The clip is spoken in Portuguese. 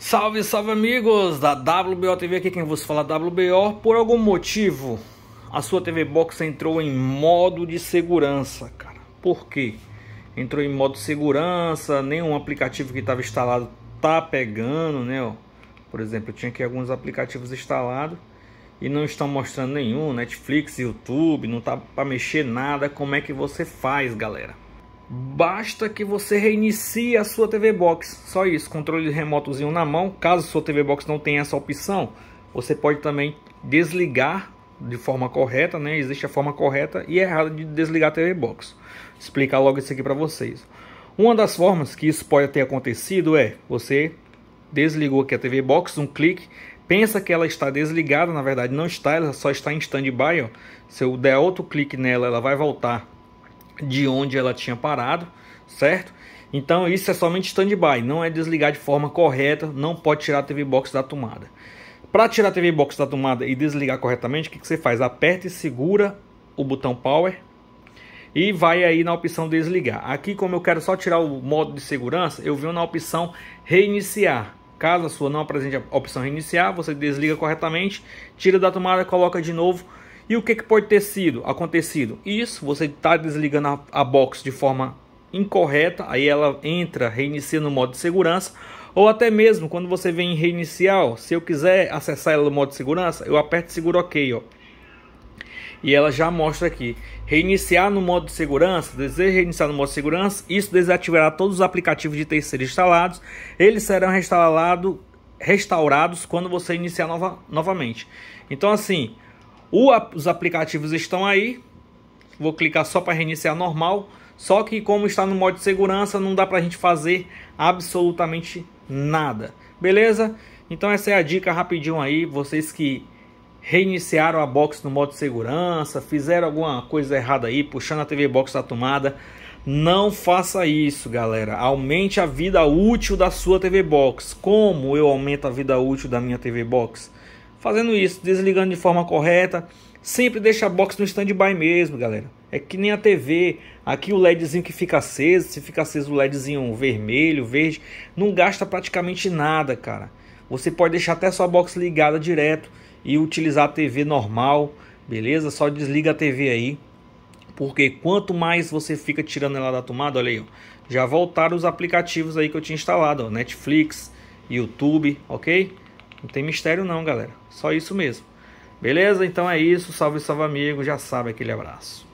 Salve, salve amigos da WBO TV, aqui quem vos fala é WBO. Por algum motivo, a sua TV Box entrou em modo de segurança, cara. Por quê? Entrou em modo de segurança, nenhum aplicativo que estava instalado tá pegando, né? Ó. Por exemplo, eu tinha aqui alguns aplicativos instalados e não estão mostrando nenhum, Netflix, YouTube, não tá para mexer nada. Como é que você faz, galera? Basta que você reinicie a sua TV Box, só isso, controle remotozinho na mão. Caso sua TV Box não tenha essa opção, você pode também desligar de forma correta, né? Existe a forma correta e é errada de desligar a TV Box. Vou explicar logo isso aqui para vocês. Uma das formas que isso pode ter acontecido é você desligou aqui a TV Box, um clique, pensa que ela está desligada, na verdade não está, ela só está em standby, by Se eu der outro clique nela, ela vai voltar de onde ela tinha parado, certo? Então isso é somente standby, não é desligar de forma correta, não pode tirar a TV Box da tomada. Para tirar a TV Box da tomada e desligar corretamente, o que, que, você faz? Aperta e segura o botão Power e vai aí na opção desligar. Aqui como eu quero só tirar o modo de segurança, eu venho na opção reiniciar. Caso a sua não apresente a opção reiniciar, você desliga corretamente, tira da tomada, coloca de novo e o que, que pode ter sido acontecido? Isso, você está desligando a, a box de forma incorreta, aí ela entra, reinicia no modo de segurança, ou até mesmo quando você vem em reiniciar, ó, se eu quiser acessar ela no modo de segurança, eu aperto e seguro OK, ó. E ela já mostra aqui, reiniciar no modo de segurança, deseja reiniciar no modo de segurança, isso desativará todos os aplicativos de terceiro instalados, eles serão restaurado, restaurados quando você iniciar nova, novamente. Então assim, o, os aplicativos estão aí. Vou clicar só para reiniciar normal. Só que como está no modo de segurança, não dá para a gente fazer absolutamente nada. Beleza? Então essa é a dica rapidinho aí. Vocês que reiniciaram a box no modo de segurança, fizeram alguma coisa errada aí, puxando a TV box da tomada, não faça isso, galera. Aumente a vida útil da sua TV box. Como eu aumento a vida útil da minha TV box? fazendo isso, desligando de forma correta. Sempre deixa a box no stand-by mesmo, galera. É que nem a TV. Aqui o LEDzinho que fica aceso, se fica aceso o LEDzinho vermelho, verde, não gasta praticamente nada, cara. Você pode deixar até sua box ligada direto e utilizar a TV normal, beleza? Só desliga a TV aí. Porque quanto mais você fica tirando ela da tomada, olha aí, ó, já voltaram os aplicativos aí que eu tinha instalado, ó, Netflix, YouTube, ok? Não tem mistério não, galera. Só isso mesmo. Beleza? Então é isso. Salve, salve, amigo. Já sabe aquele abraço.